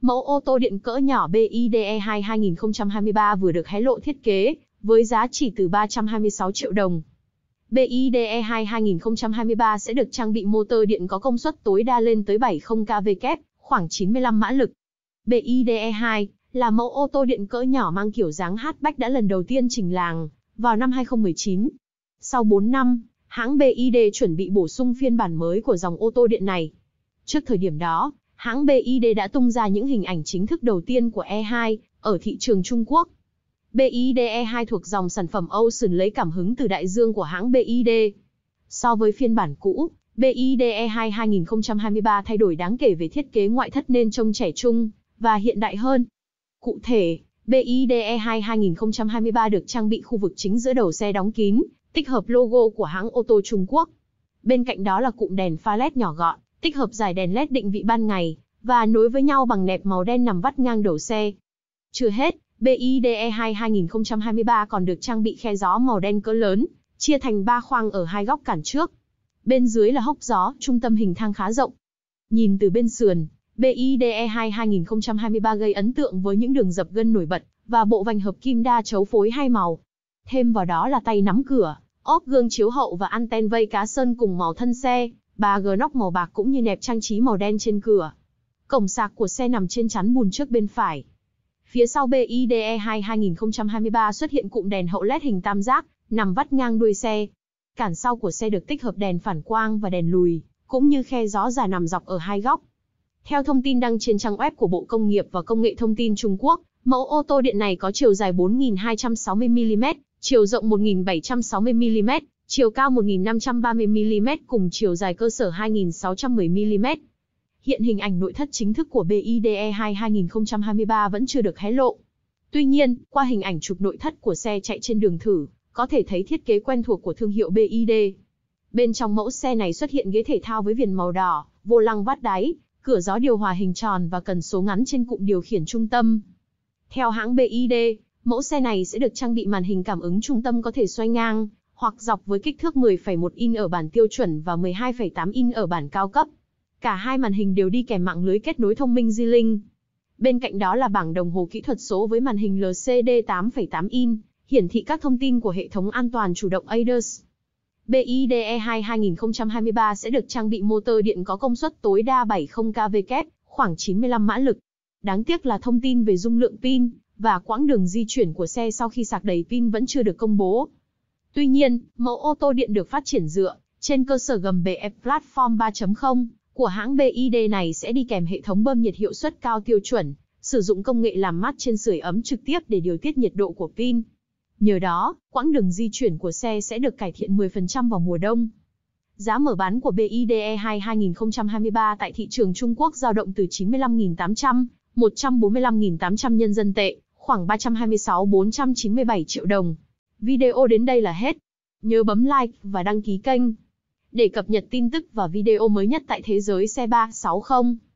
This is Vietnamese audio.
Mẫu ô tô điện cỡ nhỏ BIDE2 2023 vừa được hé lộ thiết kế, với giá chỉ từ 326 triệu đồng. BIDE2 2023 sẽ được trang bị motor điện có công suất tối đa lên tới 70 kW, khoảng 95 mã lực. BIDE2 là mẫu ô tô điện cỡ nhỏ mang kiểu dáng hatchback đã lần đầu tiên trình làng vào năm 2019. Sau 4 năm, hãng BID chuẩn bị bổ sung phiên bản mới của dòng ô tô điện này. Trước thời điểm đó, hãng BID đã tung ra những hình ảnh chính thức đầu tiên của E2 ở thị trường Trung Quốc. BID E2 thuộc dòng sản phẩm Ocean lấy cảm hứng từ đại dương của hãng BID. So với phiên bản cũ, BID E2 2023 thay đổi đáng kể về thiết kế ngoại thất nên trông trẻ trung và hiện đại hơn. Cụ thể, BID E2 2023 được trang bị khu vực chính giữa đầu xe đóng kín, tích hợp logo của hãng ô tô Trung Quốc. Bên cạnh đó là cụm đèn pha LED nhỏ gọn, tích hợp giải đèn led định vị ban ngày và nối với nhau bằng nẹp màu đen nằm vắt ngang đầu xe. Chưa hết, BIDE2 2023 còn được trang bị khe gió màu đen cỡ lớn, chia thành 3 khoang ở hai góc cản trước. Bên dưới là hốc gió, trung tâm hình thang khá rộng. Nhìn từ bên sườn, BIDE2 2023 gây ấn tượng với những đường dập gân nổi bật và bộ vành hợp kim đa chấu phối hai màu. Thêm vào đó là tay nắm cửa, ốp gương chiếu hậu và anten vây cá sơn cùng màu thân xe, ba gờ nóc màu bạc cũng như nẹp trang trí màu đen trên cửa. Cổng sạc của xe nằm trên chắn bùn trước bên phải. Phía sau BIDE2 2023 xuất hiện cụm đèn hậu LED hình tam giác, nằm vắt ngang đuôi xe. Cản sau của xe được tích hợp đèn phản quang và đèn lùi, cũng như khe gió già nằm dọc ở hai góc. Theo thông tin đăng trên trang web của Bộ Công nghiệp và Công nghệ Thông tin Trung Quốc, mẫu ô tô điện này có chiều dài 4.260 mm, chiều rộng 1.760 mm, chiều cao 1.530mm cùng chiều dài cơ sở 2.610mm. Hiện hình ảnh nội thất chính thức của BIDE2 2023 vẫn chưa được hé lộ. Tuy nhiên, qua hình ảnh chụp nội thất của xe chạy trên đường thử, có thể thấy thiết kế quen thuộc của thương hiệu BID. Bên trong mẫu xe này xuất hiện ghế thể thao với viền màu đỏ, vô lăng vát đáy, cửa gió điều hòa hình tròn và cần số ngắn trên cụm điều khiển trung tâm. Theo hãng BID, mẫu xe này sẽ được trang bị màn hình cảm ứng trung tâm có thể xoay ngang, hoặc dọc với kích thước 10,1 in ở bản tiêu chuẩn và 12,8 in ở bản cao cấp. Cả hai màn hình đều đi kèm mạng lưới kết nối thông minh Zilink. Bên cạnh đó là bảng đồng hồ kỹ thuật số với màn hình LCD 8,8 in, hiển thị các thông tin của hệ thống an toàn chủ động ADAS. BIDE2 2023 sẽ được trang bị motor điện có công suất tối đa 70 kW, e khoảng 95 mã lực. Đáng tiếc là thông tin về dung lượng pin và quãng đường di chuyển của xe sau khi sạc đầy pin vẫn chưa được công bố. Tuy nhiên, mẫu ô tô điện được phát triển dựa trên cơ sở gầm BF Platform 3.0 của hãng BID này sẽ đi kèm hệ thống bơm nhiệt hiệu suất cao tiêu chuẩn, sử dụng công nghệ làm mát trên sưởi ấm trực tiếp để điều tiết nhiệt độ của pin. Nhờ đó, quãng đường di chuyển của xe sẽ được cải thiện 10% vào mùa đông. Giá mở bán của e 2 2023 tại thị trường Trung Quốc dao động từ 95.800, 145.800 nhân dân tệ, khoảng 326-497 triệu đồng. Video đến đây là hết. Nhớ bấm like và đăng ký kênh để cập nhật tin tức và video mới nhất tại thế giới xe 360.